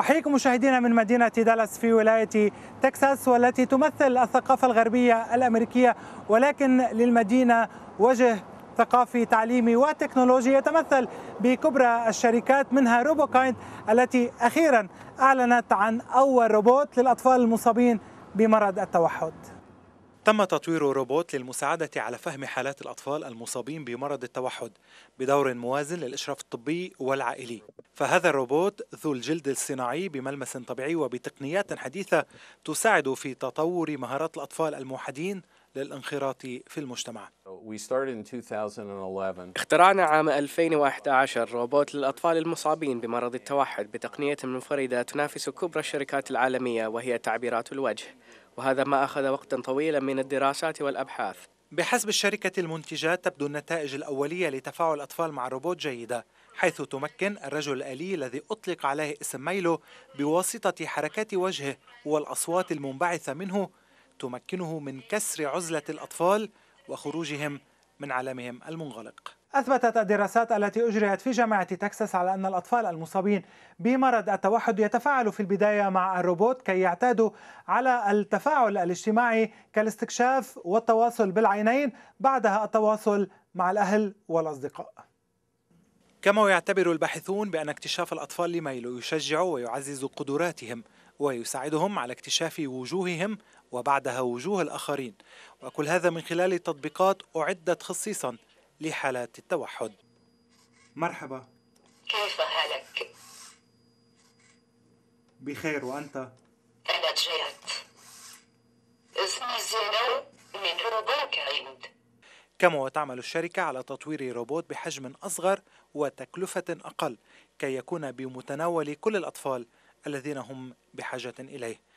أحييكم مشاهدينا من مدينة دالاس في ولاية تكساس والتي تمثل الثقافة الغربية الأمريكية ولكن للمدينة وجه ثقافي تعليمي وتكنولوجي يتمثل بكبرى الشركات منها روبوكايند التي أخيرا أعلنت عن أول روبوت للأطفال المصابين بمرض التوحد تم تطوير روبوت للمساعدة على فهم حالات الأطفال المصابين بمرض التوحد بدور موازن للإشراف الطبي والعائلي فهذا الروبوت ذو الجلد الصناعي بملمس طبيعي وبتقنيات حديثة تساعد في تطور مهارات الأطفال الموحدين للانخراط في المجتمع اخترعنا عام 2011 روبوت للأطفال المصابين بمرض التوحد بتقنية منفردة تنافس كبرى الشركات العالمية وهي تعبيرات الوجه وهذا ما أخذ وقتا طويلا من الدراسات والأبحاث بحسب الشركة المنتجة تبدو النتائج الأولية لتفاعل الأطفال مع الروبوت جيدة حيث تمكن الرجل الآلي الذي أطلق عليه اسم مايلو بواسطة حركات وجهه والأصوات المنبعثة منه تمكنه من كسر عزلة الأطفال وخروجهم من عالمهم المنغلق أثبتت الدراسات التي أجريت في جامعة تكساس على أن الأطفال المصابين بمرض التوحد يتفاعلوا في البداية مع الروبوت كي يعتادوا على التفاعل الاجتماعي كالاستكشاف والتواصل بالعينين بعدها التواصل مع الأهل والأصدقاء كما يعتبر الباحثون بأن اكتشاف الأطفال لميل يشجع ويعزز قدراتهم ويساعدهم على اكتشاف وجوههم وبعدها وجوه الآخرين وكل هذا من خلال تطبيقات أعدت خصيصا لحالات التوحد مرحبا كيف حالك؟ بخير وأنت؟ أنا جيد اسمي زينو من روبوك عند كما تعمل الشركة على تطوير روبوت بحجم أصغر وتكلفة أقل كي يكون بمتناول كل الأطفال الذين هم بحاجة إليه